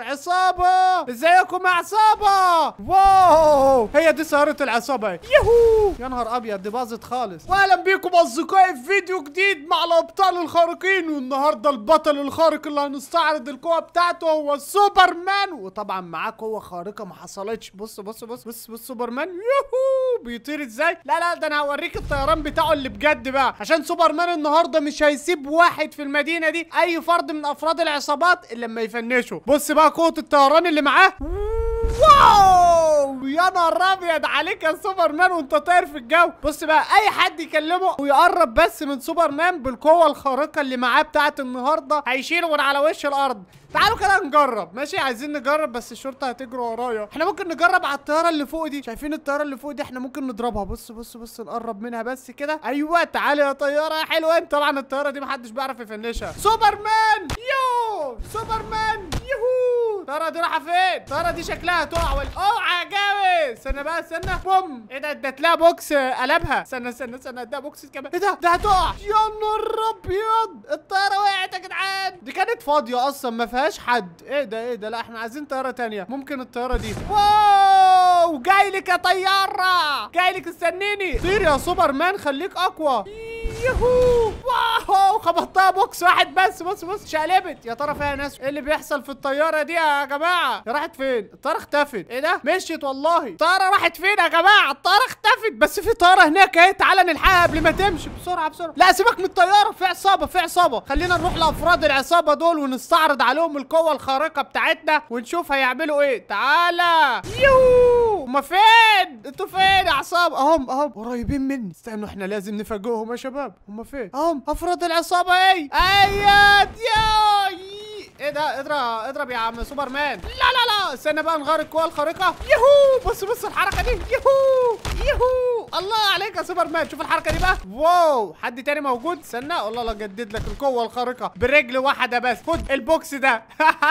عصابة ازيكم عصابه واو هي دي سياره العصابه يهو يا نهار ابيض دي باظت خالص واهلا بيكم اصدقائي في فيديو جديد مع الابطال الخارقين والنهارده البطل الخارق اللي هنستعرض القوه بتاعته هو سوبر مان وطبعا معاه قوه خارقه ما حصلتش بص بص بص بص بص سوبر مان يهو بيطير ازاي لا لا ده انا هوريك الطيران بتاعه اللي بجد بقى عشان سوبر مان النهارده مش هيسيب واحد في المدينه دي اي فرد من افراد العصابات الا لما يفنشه بص بقى قوه الطيران اللي معاه جماعه واو يا نهار ابيض عليك يا سوبر مان وانت طاير في الجو بص بقى اي حد يكلمه ويقرب بس من سوبر مان بالقوه الخارقه اللي معاه بتاعه النهارده هيشيله من على وش الارض تعالوا كده نجرب ماشي عايزين نجرب بس الشرطه هتجري ورايا احنا ممكن نجرب على الطياره اللي فوق دي شايفين الطياره اللي فوق دي احنا ممكن نضربها بص بص بص نقرب منها بس كده ايوه تعالى يا طياره حلوه إيه؟ انت طبعا الطياره دي محدش بيعرف يفنشها سوبر مان يو سوبر مان يهو الطياره دي رايحه فين الطياره دي شكلها تقع ولا اوعى جامد استنى بقى استنى بوم ايه ده ادت لها بوكس قلبها استنى استنى استنى ادها بوكس كمان ايه ده ده هتقع يا نهار ابيض الطياره وقعت يا جدعان دي كانت فاضيه اصلا ما فيهاش حد ايه ده ايه ده لا احنا عايزين طياره ثانيه ممكن الطياره دي واو جاي لك يا طياره جاي لك استنيني طير يا سوبرمان خليك اقوى يهو اهو 15 بوكس واحد بس بص بص شقلبت يا ترى فيها ناس ايه اللي بيحصل في الطياره دي يا جماعه راحت فين الطياره اختفت ايه ده مشيت والله الطياره راحت فين يا جماعه الطياره اختفت بس في طياره هناك اهي تعالى نلحقها قبل ما تمشي بسرعه بسرعه لا سيبك من الطياره في عصابه في عصابه خلينا نروح لافراد العصابه دول ونستعرض عليهم القوه الخارقه بتاعتنا ونشوف هيعملوا ايه تعالى يوه هما فين انتوا فين يا عصابه اهم اهم قريبين مني استنوا احنا لازم نفاجئهم يا شباب هما فين اهم افراد العصابه ايه ايات ايوه، ياي ايه ده اضرب اضرب يا عم سوبر مان لا لا لا استنى بقى نغير القوى الخارقه يهو بص بص الحركه دي يهو الله عليك يا سوبر مان شوف الحركه دي بقى واو حد تاني موجود استنى الله الله جدد لك القوه الخارقه برجل واحده بس خد البوكس ده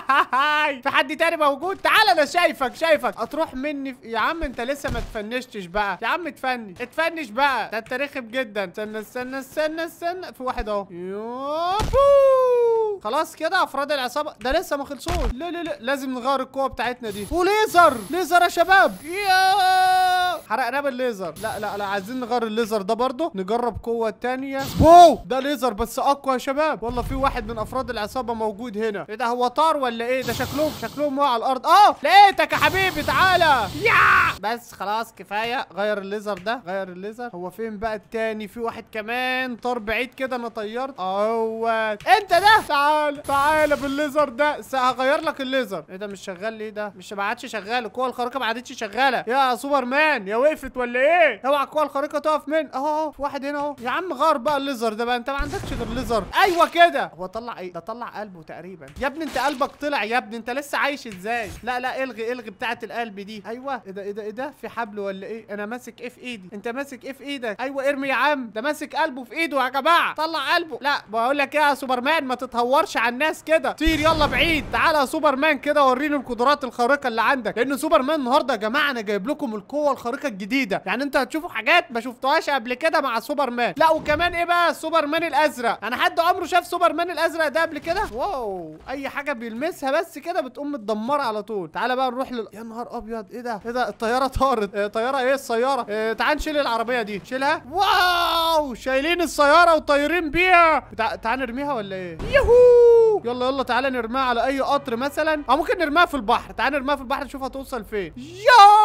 في حد تاني موجود تعال انا شايفك شايفك هتروح مني في... يا عم انت لسه ما تفنشتش بقى يا عم اتفنش اتفنش بقى ده انت رخم جدا استنى استنى استنى استنى في واحد اهو يوبو خلاص كده افراد العصابه ده لسه ما خلصوش لا لا لا لازم نغير القوه بتاعتنا دي وليزر ليزر يا شباب ياه حرقناه بالليزر لا لا لا عايزين نغير الليزر ده برضه نجرب قوه تانية بوو ده ليزر بس اقوى يا شباب والله في واحد من افراد العصابه موجود هنا ايه ده هو طار ولا ايه ده شكلهم شكلهم وقع على الارض اه لقيتك يا حبيبي تعالى يا بس خلاص كفايه غير الليزر ده غير الليزر هو فين بقى التاني في واحد كمان طار بعيد كده انا طيرت اهوت انت ده تعالى تعالى بالليزر ده هغير لك الليزر ايه ده مش شغال ليه ده مش ما عادش شغال القوه الخارقه ما عادتش شغاله يا سوبر مان يا وقفت ولا ايه اوعى القوه الخارقه تقف من اهو اهو واحد هنا اهو يا عم غار بقى الليزر ده بقى انت ما عندكش غير ليزر ايوه كده هو طلع ايه ده طلع قلبه تقريبا يا ابني انت قلبك طلع يا ابني انت لسه عايش ازاي لا لا الغي الغي بتاعه القلب دي ايوه ايه ده ايه ده ايه ده في حبل ولا ايه انا ماسك ايه في ايدي انت ماسك ايه في ايدك ايوه ارمي يا عم ده ماسك قلبه في ايده يا جماعه طلع قلبه لا بقول لك ايه يا سوبرمان ما تتهورش على الناس كده طير يلا بعيد تعالى يا سوبرمان كده وريني القدرات الخارقه اللي عندك لان سوبرمان النهارده يا جماعه انا جايب لكم القوه الخارقه الجديده يعني انتوا هتشوفوا حاجات ما شفتوهاش قبل كده مع سوبر مان لا وكمان ايه بقى سوبر مان الازرق انا يعني حد عمره شاف سوبر مان الازرق ده قبل كده واو اي حاجه بيلمسها بس كده بتقوم متدمره على طول تعالى بقى نروح لل... يا نهار ابيض ايه ده ايه ده الطياره طارت إيه طياره ايه السياره إيه تعال نشيل العربيه دي شيلها واو شايلين السياره وطايرين بيها تع... تعال نرميها ولا ايه يهو يلا يلا تعالى نرميها على اي قطر مثلا او ممكن نرميها في البحر تعال نرميها في البحر نشوف هتوصل فين يا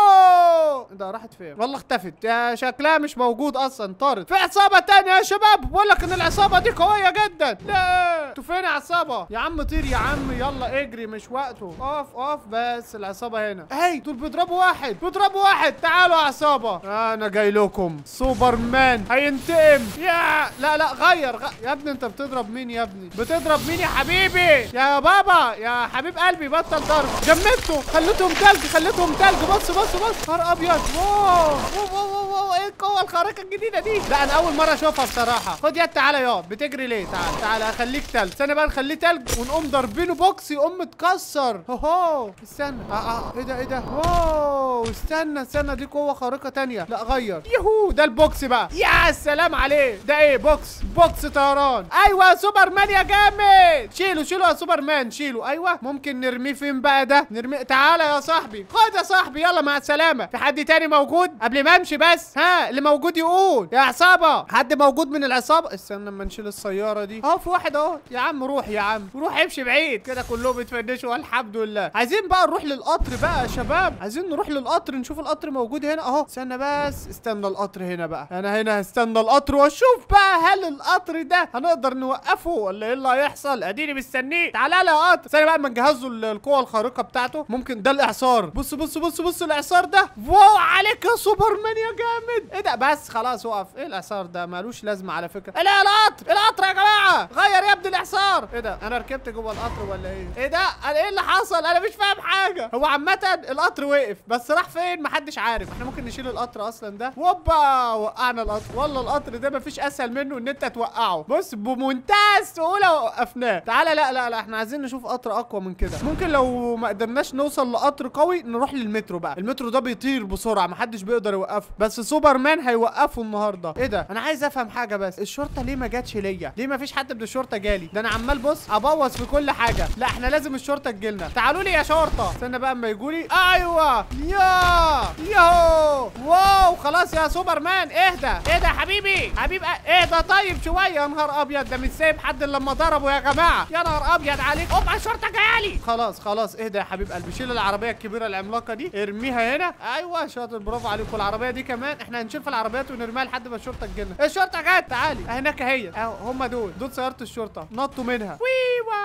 ده راحت فين والله اختفت يا شكلها مش موجود اصلا طارت في عصابه تانية يا شباب بقول لك ان العصابه دي قويه جدا لا انتوا فين عصابه يا عم طير يا عم يلا اجري مش وقته اوف اوف بس العصابه هنا هي دول بيضربوا واحد بيضربوا واحد تعالوا يا عصابه انا جاي لكم سوبرمان هينتقم يا لا لا غير غ... يا ابني انت بتضرب مين يا ابني بتضرب مين يا حبيبي يا بابا يا حبيب قلبي بطل ضرب جمدته خليتهم تلج خليتهم تلج بص بص بص نهار ابيض واو واو واو واو ايه القوه الخارقه الجديده دي لا انا اول مره اشوفها بصراحه خد يد تعالى يا بتجري ليه تعالى تعالى اخليك تلج استنى بقى نخليه تلج ونقوم ضاربينه بوكس يقوم متكسر هو استنى اه اه ايه ده ايه ده واو استنى استنى دي قوه خارقه ثانيه لا غير يهو ده البوكس بقى يا سلام عليه ده ايه بوكس بوكس طيران ايوه سوبر مان يا جامد شيله شيله يا سوبر مان شيله ايوه ممكن نرميه فين بقى ده نرميه تعالى يا صاحبي خد يا صاحبي يلا مع السلامه في حد تاني موجود قبل ما امشي بس ها اللي موجود يقول يا عصابه حد موجود من العصابه استنى اما نشيل السياره دي اه في واحد اهو يا عم روح يا عم روح امشي بعيد كده كلهم بيتفنشوا الحمد لله عايزين بقى نروح للقطر بقى يا شباب عايزين نروح للقطر نشوف القطر موجود هنا اهو استنى بس استنى القطر هنا بقى انا هنا هستنى القطر واشوف بقى هل القطر ده هنقدر نوقفه ولا ايه اللي هيحصل اديني مستنيه تعالى لي يا قطر استنى بقى اما نجهز له القوه الخارقه بتاعته ممكن ده الاعصار بص بص بص بص الاعصار ده واو عليك يا سوبرمان يا جامد ايه ده بس خلاص وقف ايه الاعصار ده مالوش لازمه على فكره لا إيه القطر القطر يا جماعه غير يا ابني الاعصار ايه ده انا ركبت جوه القطر ولا ايه ايه ده انا ايه اللي حصل انا مش فاهم حاجه هو عامه القطر وقف بس راح فين محدش عارف احنا ممكن نشيل القطر اصلا ده هوبا وقعنا القطر والله القطر ده مفيش اسهل منه ان انت توقعه بص بمنتهى السهوله وقفناه تعالى لا لا لا احنا عايزين نشوف قطر اقوى من كده ممكن لو ما قدرناش نوصل لقطر قوي نروح للمترو بقى المترو ده بيطير بيطير بسرعه محدش بيقدر يوقفه بس سوبرمان هيوقفه النهارده ايه ده انا عايز افهم حاجه بس الشرطه ليه ما جاتش ليا ليه ما فيش حد من الشرطه جالي ده انا عمال بص ابوظ في كل حاجه لا احنا لازم الشرطه تجيلنا تعالوا لي يا شرطه استنى بقى اما يجوا لي ايوه يا ياهو واو خلاص يا سوبرمان اهدى اهدى يا حبيبي حبيب اهدى إيه طيب شويه يا نهار ابيض ده مش سايب حد لما ضربه يا جماعه يا نهار ابيض عليك اوبا الشرطه جايه لي خلاص خلاص اهدى يا حبيب قلبي شيل العربيه الكبيره العملاقه دي ارميها هنا ايوه شاطر برافو عليك العربيه دي كمان احنا هنشوف العربيات ونرميها لحد ما الشرطه تجيلنا الشرطه جت تعالي هناك اهي اهو هم دول دول سياره الشرطه نطوا منها ويوه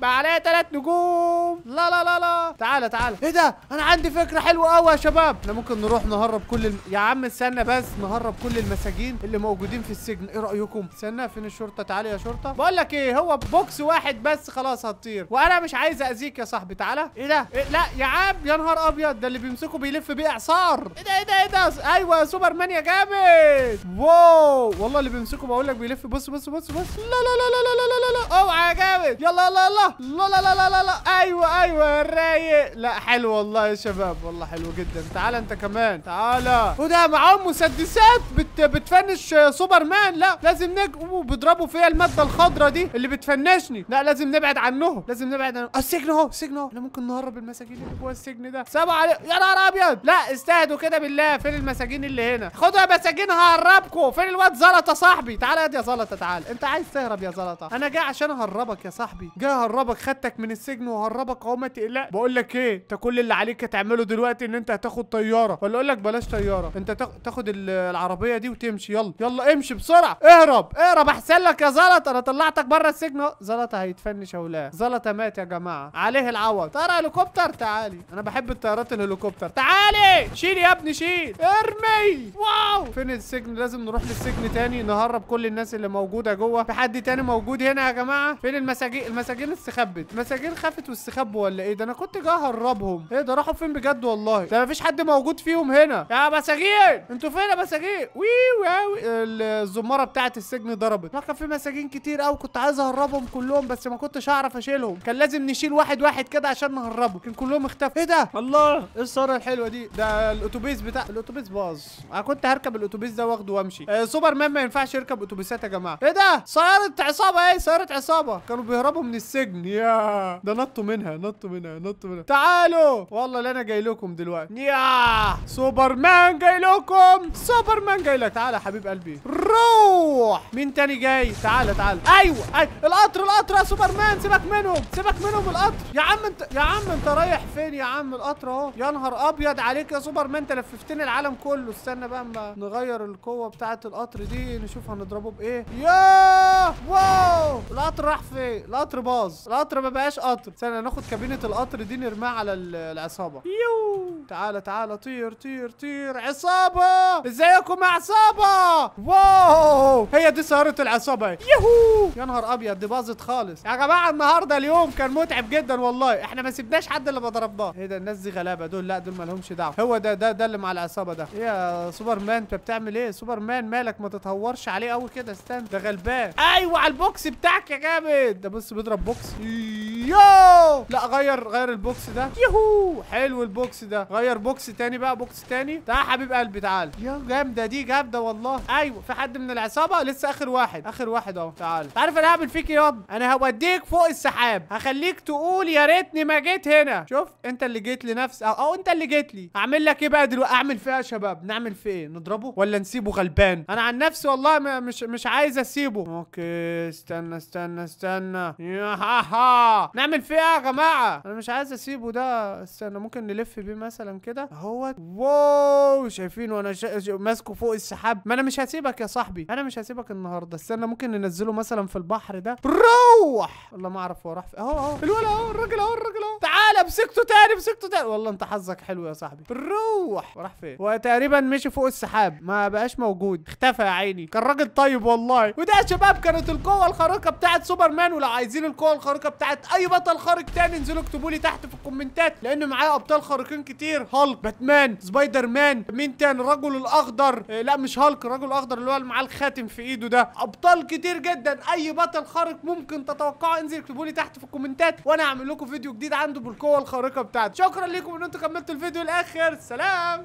بقى عليا ثلاث نجوم لا لا لا لا تعالى تعالى ايه ده انا عندي فكره حلوه قوي يا شباب احنا ممكن نروح نهرب كل الم... يا عم استنى بس نهرب كل المساجين اللي موجودين في السجن ايه رايكم استنى فين الشرطه تعالى يا شرطه بقول لك ايه هو بوكس واحد بس خلاص هتطير وانا مش عايز اذيك يا صاحبي تعالى ايه ده إيه لا يا عم يا نهار ابيض ده اللي بيمسكه بيلف بيه اعصار ايه ده ايه ده ايه ده ايوه سوبر مان يا جامد واو والله اللي بيمسكه بقول لك بيلف بص بص بص بص لا لا لا لا لا لا, لا. اوعى يا جامد يلا يلا يلا الله الله لا لا لا لا, لا. ايوه ايوه رايق لا حلو والله يا شباب والله حلو جدا تعال انت كمان تعالى وده معاهم مسدسات بت بتفنش سوبر مان لا لازم نج بيضربوا فيا الماده الخضراء دي اللي بتفنشني لا لازم نبعد عنهم لازم نبعد عنهم آه، السجن اهو السجن اهو انا ممكن نهرب المساجين اللي جوه السجن ده سبعة علي... يا نهار ابيض لا استهدوا كده بالله فين المساجين اللي هنا خدوا يا مساجين هقربكم فين الواد زلطه صاحبي تعال يا زلطه تعال انت عايز تهرب يا زلطه انا جاي عشان اهربك يا صاحبي جاي اهربك هربك خدتك من السجن وهربك اهو ما تقلق بقول لك ايه انت كل اللي عليك تعمله دلوقتي ان انت هتاخد طياره ولا اقول لك بلاش طياره انت تاخد العربيه دي وتمشي يلا يلا امشي بسرعه اهرب اهرب احسن لك يا زلط انا طلعتك بره السجن زلطه هيتفنش ولاد زلطه مات يا جماعه عليه العوض طياره هليكوبتر تعالي انا بحب الطيارات الهليكوبتر تعالي شيل يا ابني شيل ارمي واو فين السجن لازم نروح للسجن تاني نهرب كل الناس اللي موجوده جوه في حد تاني موجود هنا يا جماعه فين المساجين المساجين استخبت مساجين خافت واستخبوا ولا ايه ده انا كنت جاي اهربهم ايه ده راحوا فين بجد والله ده مفيش حد موجود فيهم هنا يا مساجين انتوا فين يا مساجين وي وي الزماره بتاعه السجن ضربت ما كان في مساجين كتير قوي كنت عايز اهربهم كلهم بس ما كنتش اعرف اشيلهم كان لازم نشيل واحد واحد كده عشان نهربه كان كلهم اختفوا ايه ده الله ايه الصوره الحلوه دي ده الاتوبيس بتاع الاتوبيس باظ انا كنت هركب الاتوبيس ده واخده وامشي آه مان ما ينفعش يركب اتوبيسات يا جماعه ايه ده سياره عصابه ايه سياره عصابه كانوا بيهربوا من السجن السجن يا ده نطوا منها نطوا منها نطوا منها تعالوا والله اللي انا جاي لكم دلوقتي يا سوبرمان جاي لكم سوبرمان جاي لك تعالى يا حبيب قلبي روح مين تاني جاي تعالى تعالى ايوه ايوه القطر القطر يا سوبرمان سيبك منهم سيبك منهم القطر يا عم انت يا عم انت رايح فين يا عم القطر اهو يا نهار ابيض عليك يا سوبرمان انت لففتني العالم كله استنى بقى اما نغير القوه بتاعه القطر دي نشوف هنضربه بايه يا واو القطر راح فين القطر باظ القطر ما بقاش قطر استنى هناخد كابينه القطر دي نرميها على العصابه يو تعالى تعالى طير طير طير عصابه ازيكم يا عصابه واو هي دي سياره العصابه يهو يا نهار ابيض دي باظت خالص يا جماعه النهارده اليوم كان متعب جدا والله احنا ما سبناش حد اللي ما ضربناه ايه ده الناس دي غلابه دول لا دول ما لهمش دعوه هو ده ده ده اللي مع العصابه ده ايه يا سوبر مان انت بتعمل ايه سوبر مان مالك ما تتهورش عليه قوي كده استنى ده غلبان ايوه على البوكس بتاعك يا جامد ده بص بيضرب بوكس يو لا غير غير البوكس ده يهو حلو البوكس ده غير بوكس تاني بقى بوكس تاني تعال حبيب قلبي تعال يا جامده دي جامده والله ايوه في حد من العصابه لسه اخر واحد اخر واحد اهو تعال عارف انا هعمل فيك ايه ابني انا هوديك فوق السحاب هخليك تقول يا ريتني ما جيت هنا شوف انت اللي جيت لنفس او, أو انت اللي جيت لي اعمل لك ايه بقى دلوقتي اعمل فيها يا شباب نعمل في ايه نضربه ولا نسيبه غلبان انا عن نفسي والله مش مش عايز اسيبه اوكي استنى استنى استنى يا ها نعمل فيها إيه يا جماعه انا مش عايز اسيبه ده استنى ممكن نلف بيه مثلا كده اهوت واو شايفين وانا شا... ماسكه فوق السحاب ما انا مش هسيبك يا صاحبي انا مش هسيبك النهارده استنى ممكن ننزله مثلا في البحر ده برو روح والله ما اعرف هو راح اهو اهو الولد اهو الراجل اهو الراجل اهو تعالى مسكته تاني مسكته تاني والله انت حظك حلو يا صاحبي روح راح فين هو تقريبا مشي فوق السحاب ما بقاش موجود اختفى يا عيني كان راجل طيب والله وده يا شباب كانت القوه الخارقه بتاعت سوبر مان ولو عايزين القوه الخارقه بتاعت اي بطل خارق تاني انزلوا اكتبوا لي تحت في الكومنتات لان معايا ابطال خارقين كتير هالك باتمان سبايدر مان مين تاني الرجل الاخضر آه لا مش هالك الرجل الاخضر اللي هو معاه الخاتم في ايده ده ابطال كتير جدا اي بطل خارق ممكن تتوقعه انزل اكتبوا لي تحت في الكومنتات وانا هعمل لكم فيديو جديد عنده بالقوه الخارقه بتاعته شكرا لكم ان انتم كملتوا الفيديو الاخر سلام